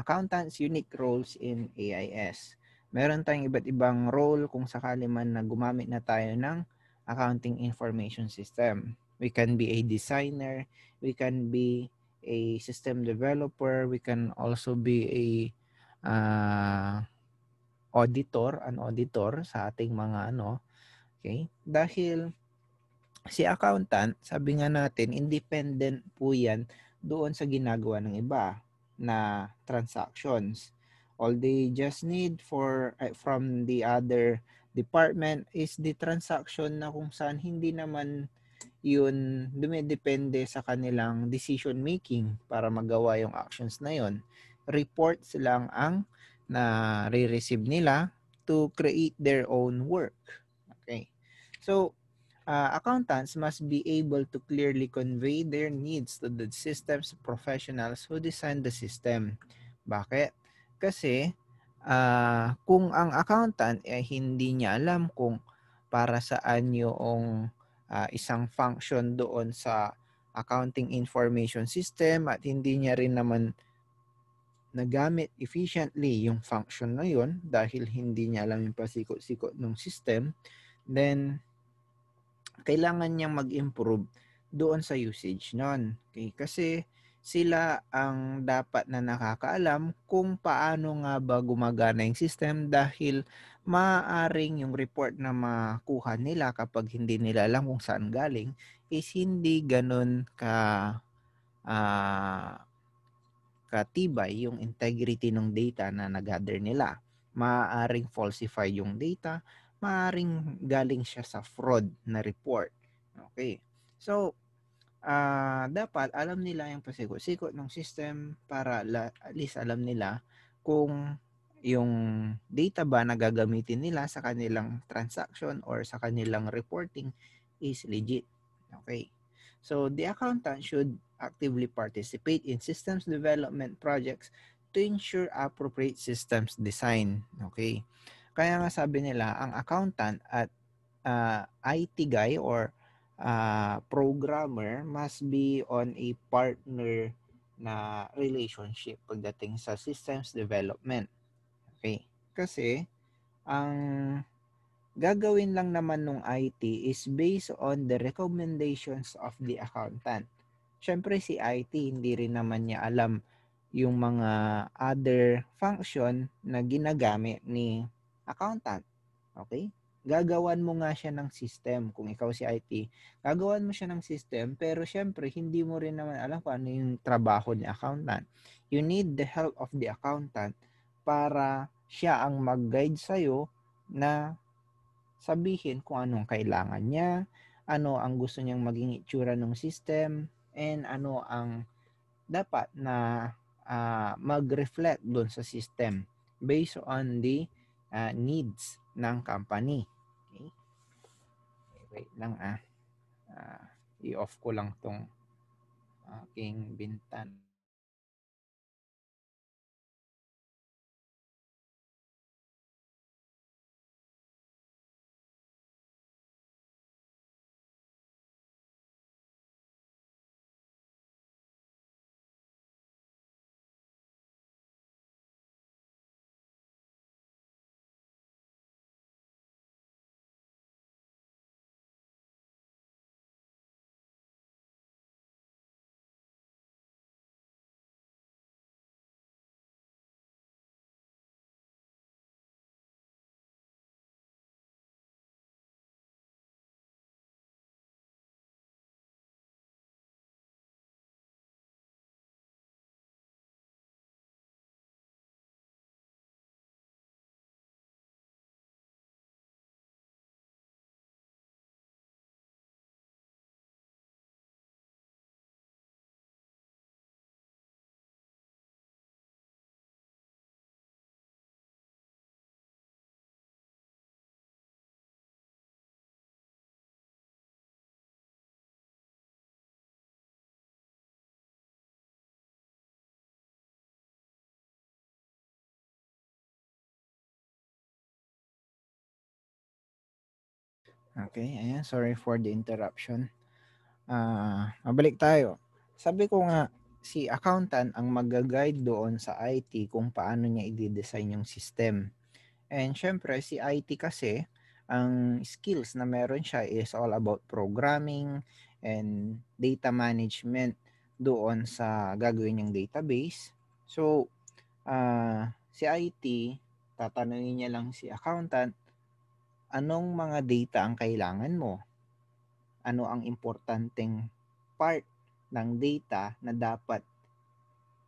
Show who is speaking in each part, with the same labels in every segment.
Speaker 1: accountants' unique roles in AIS. Meron tayong iba't ibang role kung sakali man na gumamit na tayo ng accounting information system. We can be a designer, we can be a system developer, we can also be a uh, auditor, an auditor sa ating mga ano. Okay? Dahil si accountant, sabi nga natin, independent po yan doon sa ginagawa ng iba na transactions. All they just need for eh, from the other department is the transaction na kung saan hindi naman yun dumidepende sa kanilang decision making para magawa yung actions na yun. Reports lang ang na re-receive nila to create their own work. Okay. So, uh, accountants must be able to clearly convey their needs to the systems professionals who design the system. Bakit? Kasi uh, kung ang accountant eh, hindi niya alam kung para saan yung uh, isang function doon sa accounting information system at hindi niya rin naman nagamit efficiently yung function na yun dahil hindi niya alam yung pasikot-sikot ng system, then kailangan niyang mag-improve doon sa usage noon. Okay? Kasi sila ang dapat na nakakaalam kung paano nga ba gumagana yung system dahil maaring yung report na makuha nila kapag hindi nila alam kung saan galing is hindi ganun ka uh, katibay yung integrity ng data na nagather nila. Maaring falsify yung data, maaring galing siya sa fraud na report. Okay. So, uh, dapat alam nila yung pasikot-sikot ng system para la, at least alam nila kung yung data ba na gagamitin nila sa kanilang transaction or sa kanilang reporting is legit. Okay. So, the accountant should actively participate in systems development projects to ensure appropriate systems design. Okay. Kaya nga sabi nila, ang accountant at uh, ah, IT guy or uh, programmer must be on a partner na relationship pagdating sa systems development. Okay? Kasi, ang gagawin lang naman ng IT is based on the recommendations of the accountant. Siyempre, si IT, hindi rin naman niya alam yung mga other function na ginagamit ni accountant. Okay? Gagawan mo nga siya ng system kung ikaw si IT. Gagawan mo siya ng system pero syempre hindi mo rin naman alam kung ano yung trabaho ni accountant. You need the help of the accountant para siya ang mag-guide sa'yo na sabihin kung anong kailangan niya, ano ang gusto niyang maging itsura ng system, and ano ang dapat na uh, mag-reflect doon sa system based on the uh, needs ng company. Okay? Eh, wait lang ah. Uh, i-off ko lang tong ah, aking bintana. Okay, ayan. Sorry for the interruption. Uh, mabalik tayo. Sabi ko nga, si accountant ang mag-guide doon sa IT kung paano niya i-design yung system. And syempre, si IT kasi, ang skills na meron siya is all about programming and data management doon sa gagawin niyang database. So, uh, si IT, tatanungin niya lang si accountant anong mga data ang kailangan mo? Ano ang importanteng part ng data na dapat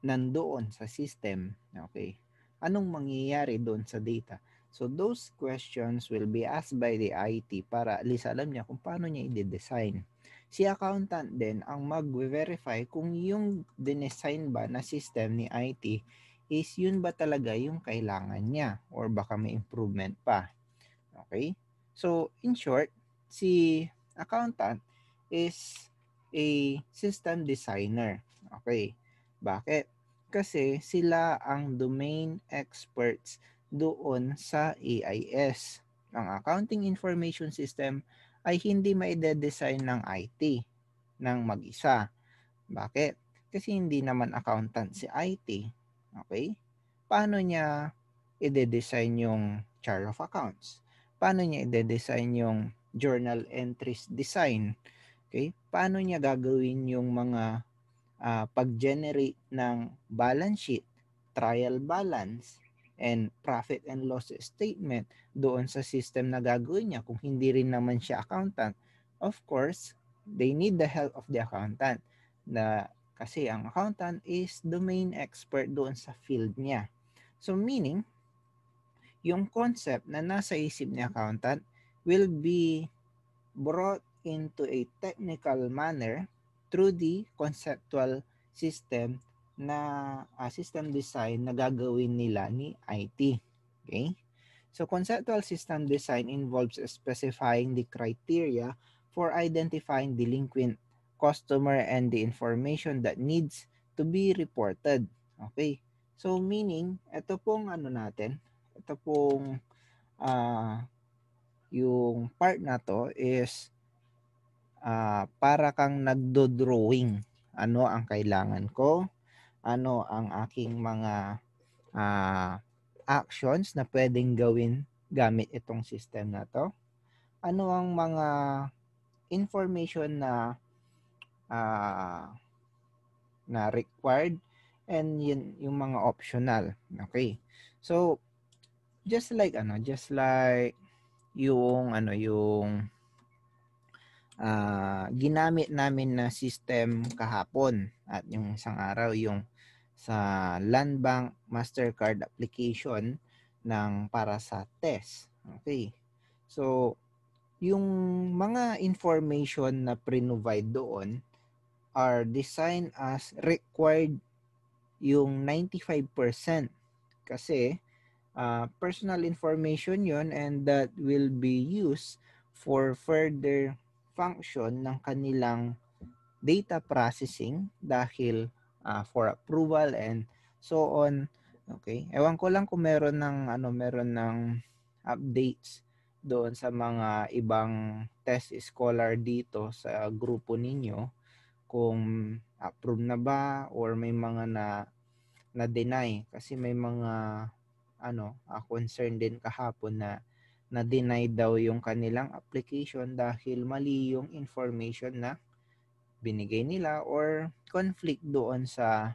Speaker 1: nandoon sa system? Okay. Anong mangyayari doon sa data? So those questions will be asked by the IT para at least alam niya kung paano niya i-design. Si accountant din ang mag-verify kung yung dinesign ba na system ni IT is yun ba talaga yung kailangan niya or baka may improvement pa. Okay? So, in short, si accountant is a system designer. Okay. Bakit? Kasi sila ang domain experts doon sa AIS. Ang accounting information system ay hindi maide-design ng IT ng mag-isa. Bakit? Kasi hindi naman accountant si IT. Okay? Paano niya ide-design yung chart of accounts? paano niya i design yung journal entries design? Okay? Paano niya gagawin yung mga uh, pag-generate ng balance sheet, trial balance, and profit and loss statement doon sa system na gagawin niya kung hindi rin naman siya accountant. Of course, they need the help of the accountant na kasi ang accountant is domain expert doon sa field niya. So meaning, yung concept na nasa isip ni accountant will be brought into a technical manner through the conceptual system na uh, system design na gagawin nila ni IT. Okay? So conceptual system design involves specifying the criteria for identifying delinquent customer and the information that needs to be reported. Okay? So meaning, ito pong ano natin, ito pong uh, yung part na to is uh, para kang nagdo-drawing. Ano ang kailangan ko? Ano ang aking mga uh, actions na pwedeng gawin gamit itong system na to? Ano ang mga information na uh, na required and yun, yung mga optional. Okay. So, just like ano, just like yung ano yung uh, ginamit namin na system kahapon at yung isang araw yung sa Land Bank Mastercard application ng para sa test. Okay. So yung mga information na pre-provide doon are designed as required yung 95% kasi uh, personal information yon and that will be used for further function ng kanilang data processing dahil uh, for approval and so on. Okay. Ewan ko lang kung meron ng ano meron ng updates doon sa mga ibang test scholar dito sa grupo ninyo kung approve na ba or may mga na na deny kasi may mga ano, uh, concern din kahapon na na deny daw yung kanilang application dahil mali yung information na binigay nila or conflict doon sa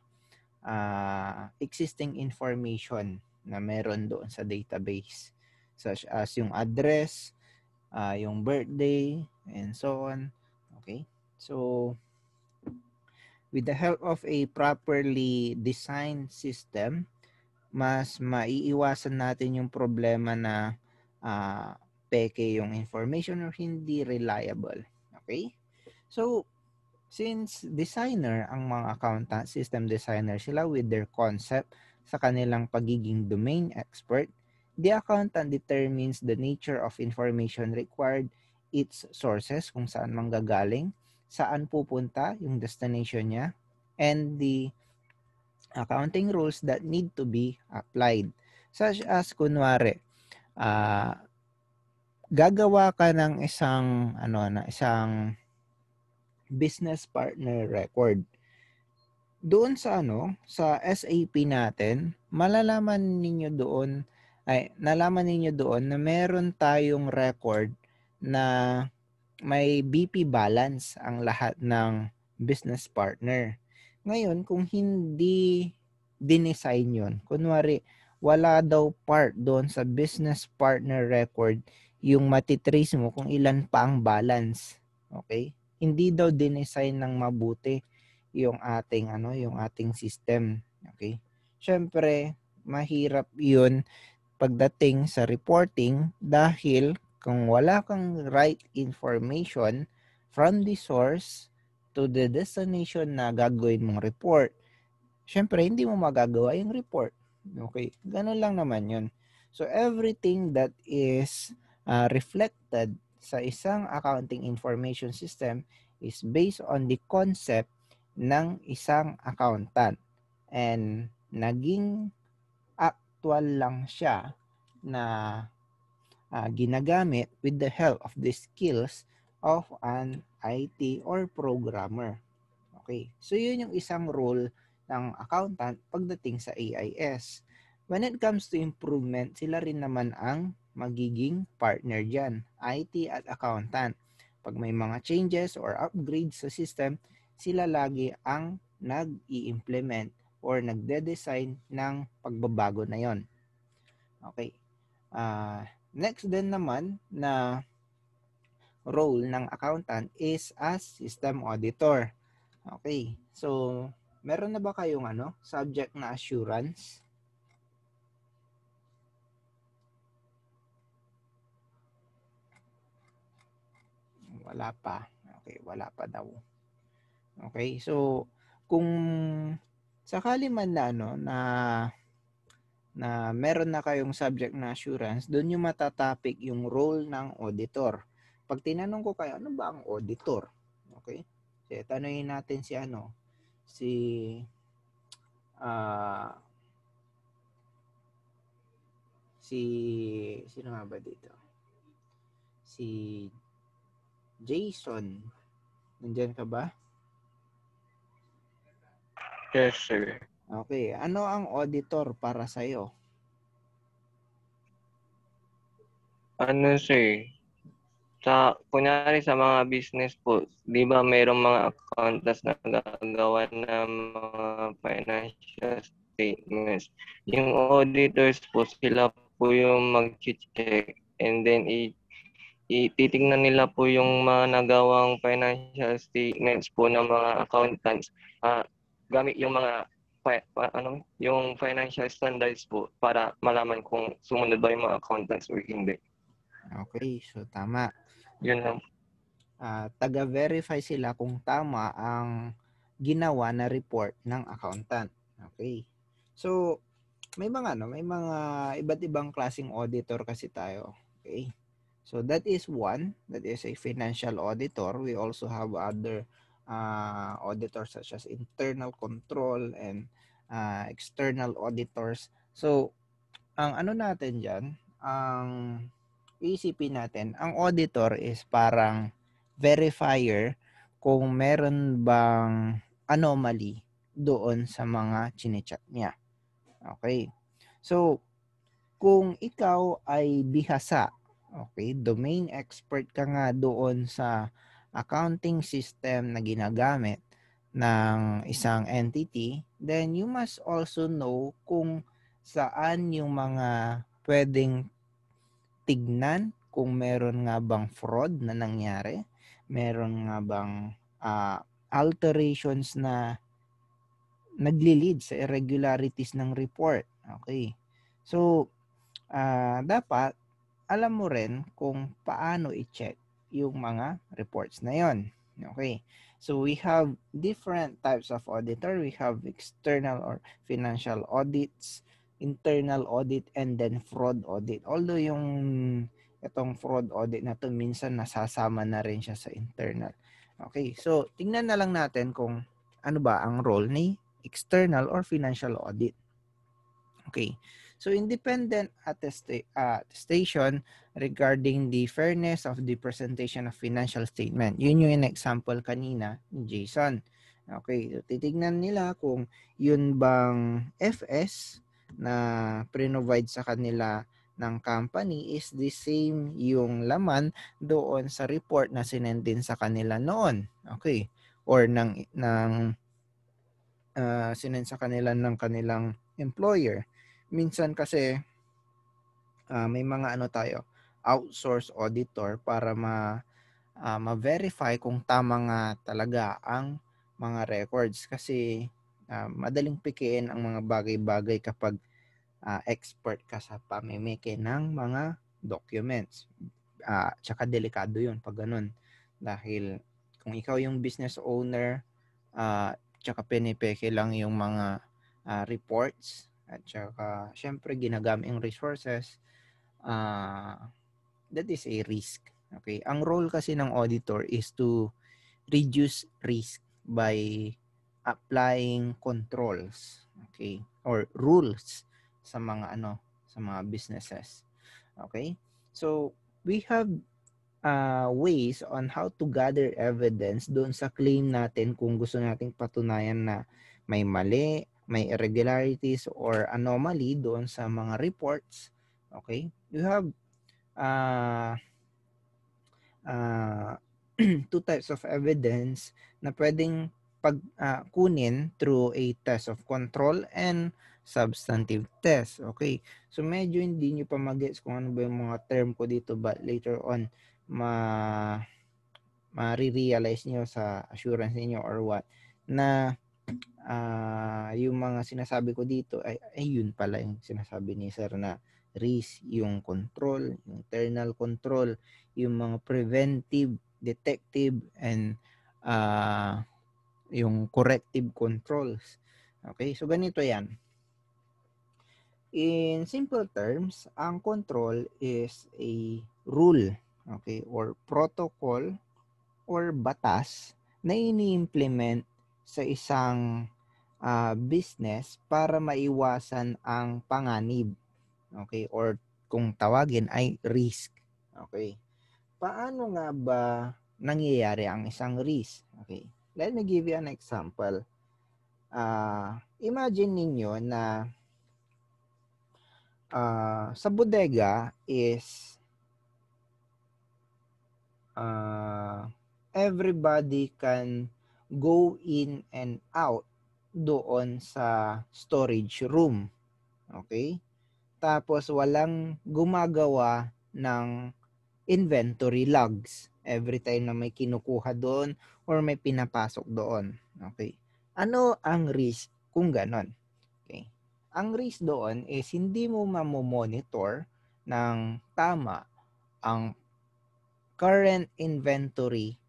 Speaker 1: uh, existing information na meron doon sa database such as yung address, uh, yung birthday, and so on. Okay? So, with the help of a properly designed system, mas maiiwasan natin yung problema na uh, peke yung information or hindi reliable. Okay? So, since designer ang mga accountant, system designer sila with their concept sa kanilang pagiging domain expert, the accountant determines the nature of information required, its sources, kung saan manggagaling, saan pupunta yung destination niya, and the accounting rules that need to be applied. Such as, kunwari, uh, gagawa ka ng isang, ano, na isang business partner record. Doon sa ano, sa SAP natin, malalaman ninyo doon ay nalaman ninyo doon na meron tayong record na may BP balance ang lahat ng business partner. Ngayon, kung hindi dinesign yon kunwari, wala daw part doon sa business partner record yung matitrace mo kung ilan pa ang balance. Okay? Hindi daw dinesign ng mabuti yung ating ano, yung ating system. Okay? Syempre, mahirap 'yun pagdating sa reporting dahil kung wala kang right information from the source, to the destination na gagawin mong report, syempre, hindi mo magagawa yung report. Okay? Ganun lang naman yun. So, everything that is uh, reflected sa isang accounting information system is based on the concept ng isang accountant. And naging actual lang siya na uh, ginagamit with the help of the skills of an IT, or programmer. Okay, so yun yung isang role ng accountant pagdating sa AIS. When it comes to improvement, sila rin naman ang magiging partner dyan, IT at accountant. Pag may mga changes or upgrades sa system, sila lagi ang nag-i-implement or nagde-design ng pagbabago na yon. Okay. Uh, next din naman na role ng accountant is as system auditor. Okay. So, meron na ba kayong ano, subject na assurance? Wala pa. Okay, wala pa daw. Okay, so kung sakali man na ano na na meron na kayong subject na assurance, doon yung matatopic yung role ng auditor. Pag tinanong ko kayo, ano ba ang auditor? Okay? So, tanungin natin si ano, si uh, si sino nga ba dito? Si Jason. Nandiyan ka ba? Yes, sir. Okay. Ano ang auditor para sa'yo? Ano, sir? sa kunyari sa mga business po, 'di ba mayroong mga accountants na gagawa ng mga financial statements. Yung auditors po sila po yung mag-check and then i ititingnan nila po yung mga nagawang financial statements po ng mga accountants uh, gamit yung mga pa, pa, ano yung financial standards po para malaman kung sumunod ba yung mga accountants or hindi. Okay, so tama. Yun lang. Uh, taga-verify sila kung tama ang ginawa na report ng accountant. Okay. So, may mga ano, may mga iba't ibang klasing auditor kasi tayo. Okay. So that is one, that is a financial auditor. We also have other uh, auditors such as internal control and uh, external auditors. So, ang ano natin dyan, ang isipin natin, ang auditor is parang verifier kung meron bang anomaly doon sa mga chinichat niya. Okay. So, kung ikaw ay bihasa, okay, domain expert ka nga doon sa accounting system na ginagamit ng isang entity, then you must also know kung saan yung mga pwedeng tignan kung meron nga bang fraud na nangyari, meron nga bang uh, alterations na nagli-lead sa irregularities ng report. Okay. So, uh, dapat alam mo rin kung paano i-check yung mga reports na yon. Okay. So, we have different types of auditor. We have external or financial audits internal audit and then fraud audit. Although yung itong fraud audit na to minsan nasasama na rin siya sa internal. Okay, so tingnan na lang natin kung ano ba ang role ni external or financial audit. Okay. So independent attesta attestation regarding the fairness of the presentation of financial statement. Yun yung example kanina ni Jason. Okay, so titignan nila kung yun bang FS na provide sa kanila ng company is the same yung laman doon sa report na sinend din sa kanila noon. Okay. Or ng, ng uh, sinend sa kanila ng kanilang employer. Minsan kasi uh, may mga ano tayo, outsource auditor para ma uh, ma-verify kung tama nga talaga ang mga records kasi uh, madaling pikiin ang mga bagay-bagay kapag uh, expert ka sa pamimike ng mga documents. Uh, tsaka delikado yun pag ganun. Dahil kung ikaw yung business owner, uh, tsaka pinipeke lang yung mga uh, reports, at tsaka syempre ginagamit yung resources, uh, that is a risk. Okay? Ang role kasi ng auditor is to reduce risk by applying controls, okay, or rules sa mga ano, sa mga businesses. Okay? So, we have uh, ways on how to gather evidence doon sa claim natin kung gusto nating patunayan na may mali, may irregularities or anomaly doon sa mga reports. Okay? You have uh, uh, two types of evidence na pwedeng pagkunin ah, uh, through a test of control and substantive test. Okay. So, medyo hindi nyo pa mag-gets kung ano ba yung mga term ko dito but later on, ma marirealize nyo sa assurance niyo or what na uh, yung mga sinasabi ko dito ay, ay yun pala yung sinasabi ni sir na risk, yung control, yung internal control, yung mga preventive, detective, and uh, yung corrective controls. Okay, so ganito yan. In simple terms, ang control is a rule, okay, or protocol or batas na ini-implement sa isang uh, business para maiwasan ang panganib, okay, or kung tawagin ay risk, okay. Paano nga ba nangyayari ang isang risk? Okay. Let me give you an example. Uh, imagine ninyo na uh, sa bodega is uh, everybody can go in and out doon sa storage room. Okay? Tapos walang gumagawa ng inventory logs every time na may kinukuha doon or may pinapasok doon. Okay. Ano ang risk kung ganon? Okay. Ang risk doon is hindi mo mamomonitor ng tama ang current inventory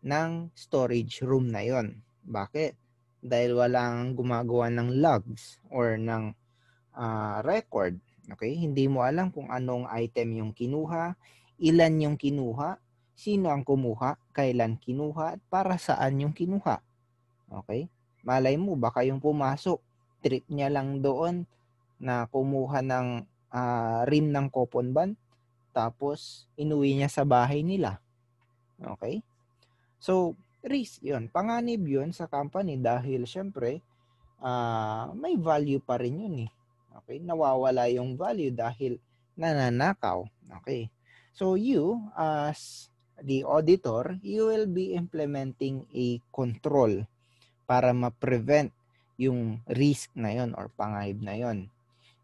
Speaker 1: ng storage room na yon. Bakit? Dahil walang gumagawa ng logs or ng uh, record. Okay? Hindi mo alam kung anong item yung kinuha, ilan yung kinuha, sino ang kumuha, kailan kinuha, at para saan yung kinuha. Okay? Malay mo, baka yung pumasok, trip niya lang doon na kumuha ng uh, rim ng coupon ban, tapos inuwi niya sa bahay nila. Okay? So, risk yun. Panganib yun sa company dahil syempre, uh, may value pa rin yun eh. Okay? Nawawala yung value dahil nananakaw. Okay? So, you as the auditor, you will be implementing a control para ma-prevent yung risk na yon or pangaib na yon.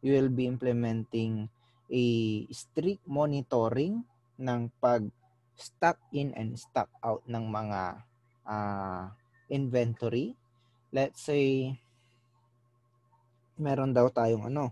Speaker 1: You will be implementing a strict monitoring ng pag stock in and stock out ng mga uh, inventory. Let's say meron daw tayong ano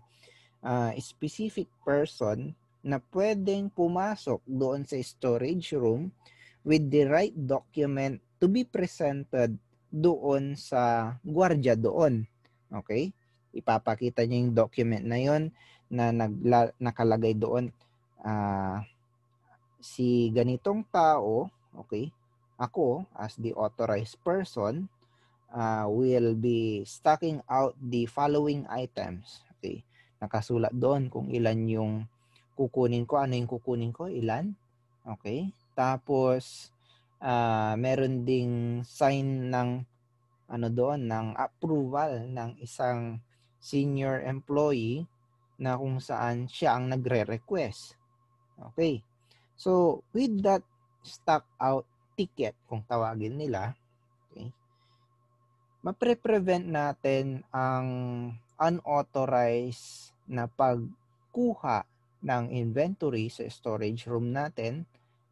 Speaker 1: uh, specific person na pwedeng pumasok doon sa storage room with the right document to be presented doon sa gwardiya doon. Okay? Ipapakita niya yung document na yon na nagla- nakalagay doon uh, si ganitong tao, okay? Ako as the authorized person uh, will be stocking out the following items. Okay? Nakasulat doon kung ilan yung kukunin ko. Ano yung kukunin ko? Ilan? Okay. Tapos, uh, meron ding sign ng ano doon, ng approval ng isang senior employee na kung saan siya ang nagre-request. Okay. So, with that stock out ticket, kung tawagin nila, okay, mapre-prevent natin ang unauthorized na pagkuha ng inventory sa storage room natin.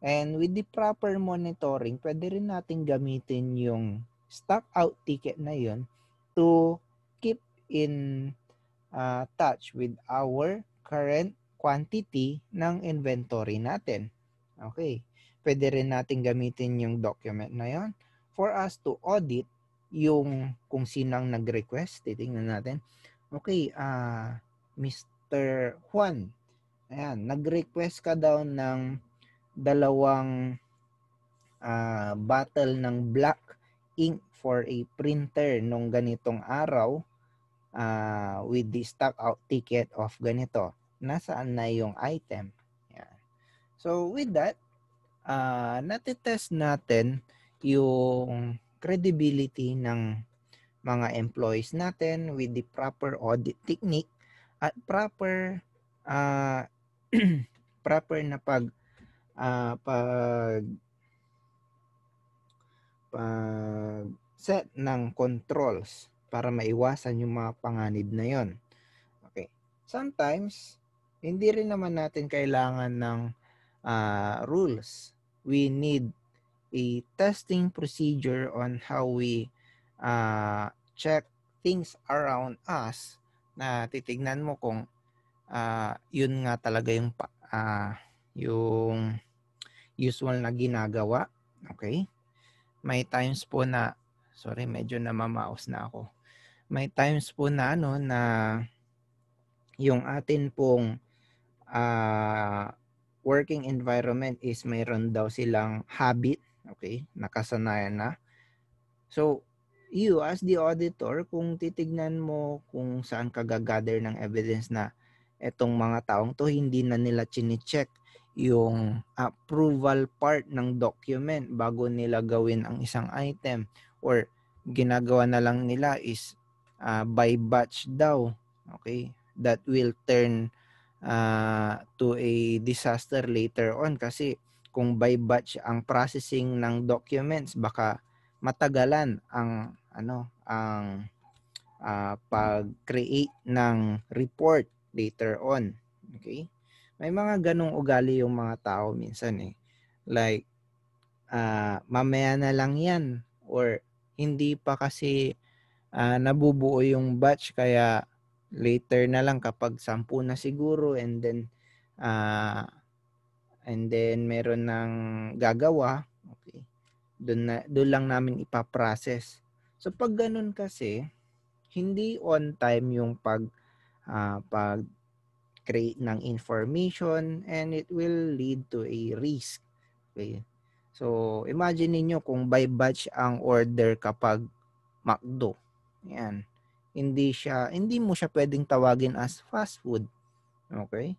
Speaker 1: And with the proper monitoring, pwede rin natin gamitin yung stock out ticket na yun to keep in uh, touch with our current quantity ng inventory natin. Okay. Pwede rin natin gamitin yung document na yon for us to audit yung kung sino ang nag-request. Titingnan natin. Okay, uh, ah, Mr. Juan, Ayan, nag-request ka daw ng dalawang uh, bottle ng black ink for a printer nung ganitong araw uh, with the stock out ticket of ganito. Nasaan na yung item? Ayan. So with that, uh, natitest natin yung credibility ng mga employees natin with the proper audit technique at proper uh, proper na pag uh, pag pag set ng controls para maiwasan yung mga panganib na yon. Okay. Sometimes hindi rin naman natin kailangan ng uh, rules. We need a testing procedure on how we uh, check things around us na titignan mo kung uh, yun nga talaga yung uh, yung usual na ginagawa. Okay? May times po na sorry, medyo namamaos na ako. May times po na ano na yung atin pong uh, working environment is mayroon daw silang habit, okay? Nakasanayan na. So, you as the auditor, kung titignan mo kung saan ka gagather ng evidence na etong mga taong to hindi na nila chinecheck yung approval part ng document bago nila gawin ang isang item or ginagawa na lang nila is uh, by batch daw okay that will turn uh, to a disaster later on kasi kung by batch ang processing ng documents baka matagalan ang ano ang uh, pag-create ng report later on. Okay? May mga ganong ugali yung mga tao minsan eh. Like, uh, mamaya na lang yan. Or, hindi pa kasi uh, nabubuo yung batch kaya later na lang kapag sampu na siguro and then uh, and then meron ng gagawa okay doon na doon lang namin ipa-process so pag ganun kasi hindi on time yung pag uh, ah, pag create ng information and it will lead to a risk. Okay. So, imagine niyo kung by batch ang order kapag McDo. Yan. Hindi siya, hindi mo siya pwedeng tawagin as fast food. Okay?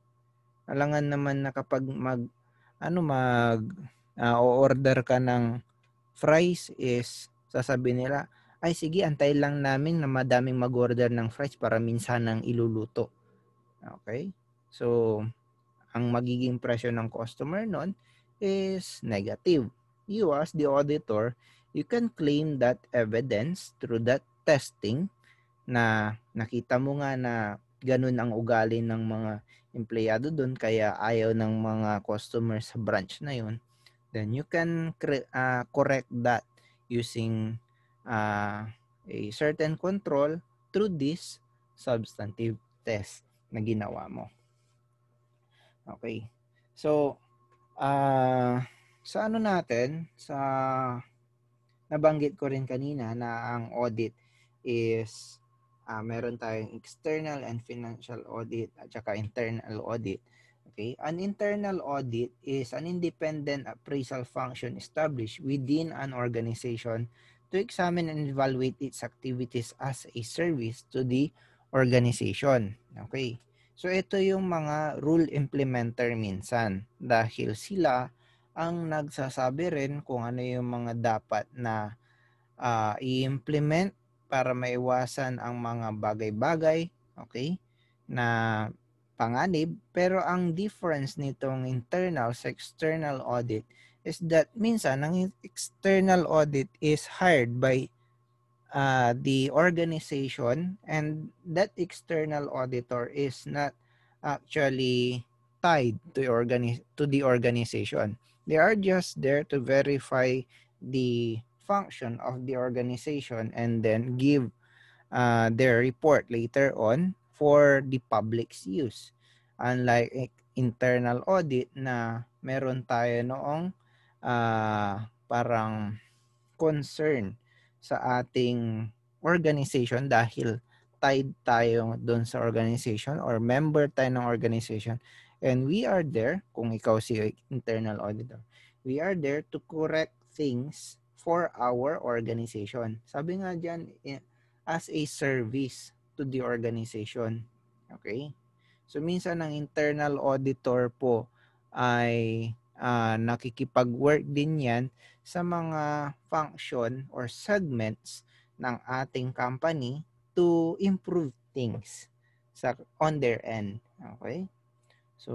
Speaker 1: Alangan naman na kapag mag, ano mag, uh, ah, order ka ng fries is, sasabi nila, ay sige, antay lang namin na madaming mag-order ng fries para minsan nang iluluto. Okay? So, ang magiging presyo ng customer noon is negative. You as the auditor, you can claim that evidence through that testing na nakita mo nga na ganun ang ugali ng mga empleyado doon kaya ayaw ng mga customer sa branch na yun then you can uh, correct that using uh, a certain control through this substantive test na ginawa mo. Okay. So, uh, sa ano natin, sa nabanggit ko rin kanina na ang audit is uh, meron tayong external and financial audit at saka internal audit. Okay? An internal audit is an independent appraisal function established within an organization to examine and evaluate its activities as a service to the organization. Okay. So ito yung mga rule implementer minsan dahil sila ang nagsasabi rin kung ano yung mga dapat na uh, i-implement para maiwasan ang mga bagay-bagay, okay, na panganib. Pero ang difference nitong internal sa external audit is that minsan ang external audit is hired by uh, the organization and that external auditor is not actually tied to, to the organization. They are just there to verify the function of the organization and then give uh, their report later on for the public's use. Unlike internal audit na meron tayo noong uh, parang concern sa ating organization dahil tied tayo doon sa organization or member tayo ng organization and we are there kung ikaw si internal auditor we are there to correct things for our organization sabi nga diyan eh, as a service to the organization okay so minsan ang internal auditor po ay uh, nakikipag-work din yan sa mga function or segments ng ating company to improve things sa on their end. Okay? So,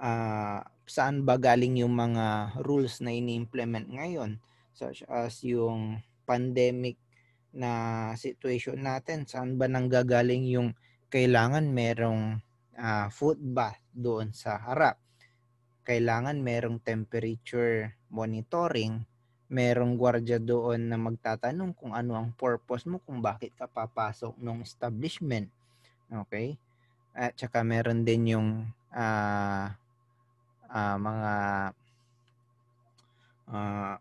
Speaker 1: uh, saan ba galing yung mga rules na ini-implement ngayon? Such as yung pandemic na situation natin, saan ba nanggagaling yung kailangan merong uh, ah, foot bath doon sa harap? kailangan merong temperature monitoring, merong gwardiya doon na magtatanong kung ano ang purpose mo, kung bakit ka papasok ng establishment. Okay? At saka meron din yung uh, uh, mga uh,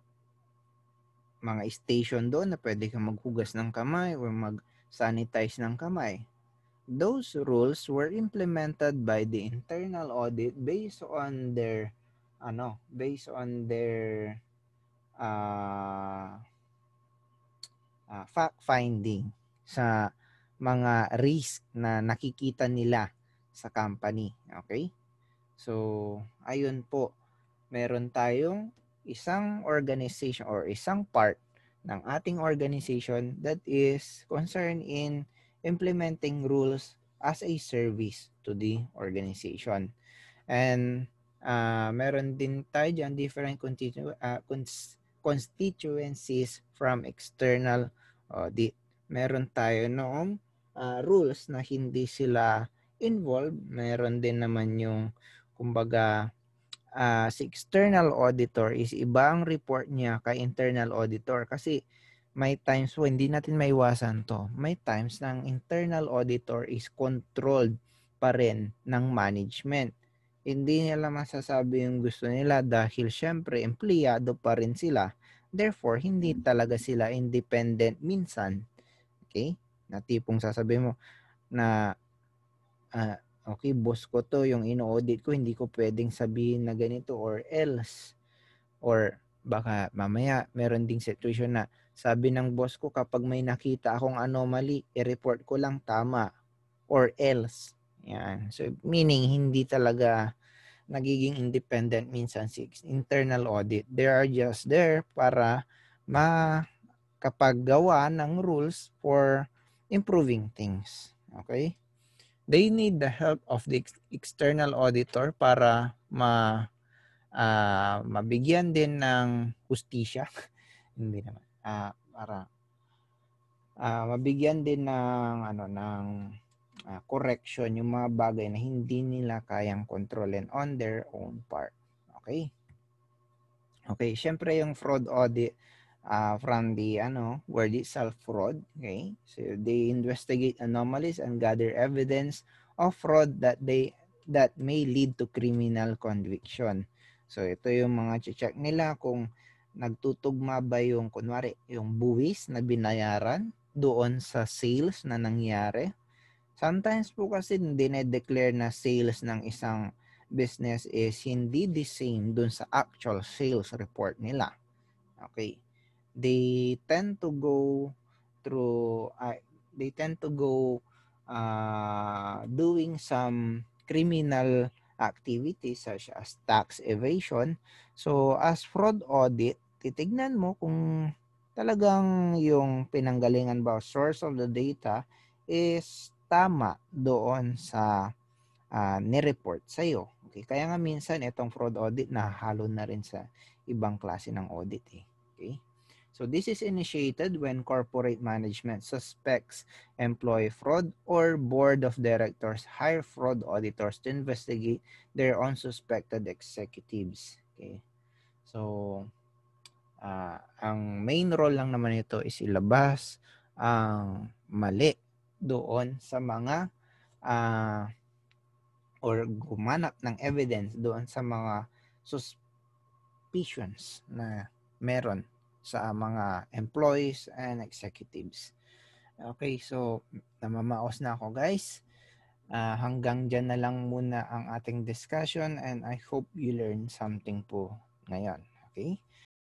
Speaker 1: mga station doon na pwede kang maghugas ng kamay or mag-sanitize ng kamay those rules were implemented by the internal audit based on their ano based on their uh, uh, fact finding sa mga risk na nakikita nila sa company okay so ayun po meron tayong isang organization or isang part ng ating organization that is concerned in implementing rules as a service to the organization. And uh, meron din tayo dyan different constitu- uh, cons- constituencies from external audit. Meron tayo noong uh, rules na hindi sila involved. Meron din naman yung kumbaga uh, si external auditor is ibang report niya kay internal auditor kasi may times po, hindi natin maiwasan to, may times ng internal auditor is controlled pa rin ng management. Hindi nila masasabi yung gusto nila dahil syempre empleyado pa rin sila. Therefore, hindi talaga sila independent minsan. Okay? Na tipong sasabi mo na uh, okay, boss ko to, yung ino-audit ko, hindi ko pwedeng sabihin na ganito or else. Or baka mamaya meron ding situation na sabi ng boss ko, kapag may nakita akong anomaly, i-report ko lang tama or else. Yan. So, meaning, hindi talaga nagiging independent minsan si internal audit. They are just there para makapaggawa ng rules for improving things. Okay? They need the help of the external auditor para ma uh, mabigyan din ng hustisya. Hindi naman uh, para uh, mabigyan din ng ano ng uh, correction yung mga bagay na hindi nila kayang kontrolin on their own part. Okay? Okay, syempre yung fraud audit uh, from the ano, word itself fraud, okay? So they investigate anomalies and gather evidence of fraud that they that may lead to criminal conviction. So ito yung mga check nila kung nagtutugma ba yung, kunwari, yung buwis na binayaran doon sa sales na nangyari? Sometimes po kasi dinedeclare na sales ng isang business is hindi the same doon sa actual sales report nila. Okay. They tend to go through, uh, they tend to go uh, doing some criminal activities such as tax evasion. So as fraud audit, titignan mo kung talagang yung pinanggalingan ba source of the data is tama doon sa uh, nireport sa iyo. Okay, kaya nga minsan itong fraud audit na halo na rin sa ibang klase ng audit eh. Okay? So this is initiated when corporate management suspects employee fraud or board of directors hire fraud auditors to investigate their own suspected executives. Okay. So Uh, ang main role lang naman nito is ilabas ang mali doon sa mga uh, or gumanap ng evidence doon sa mga suspicions na meron sa mga employees and executives. Okay, so namamaos na ako guys. Uh, hanggang dyan na lang muna ang ating discussion and I hope you learn something po ngayon. Okay?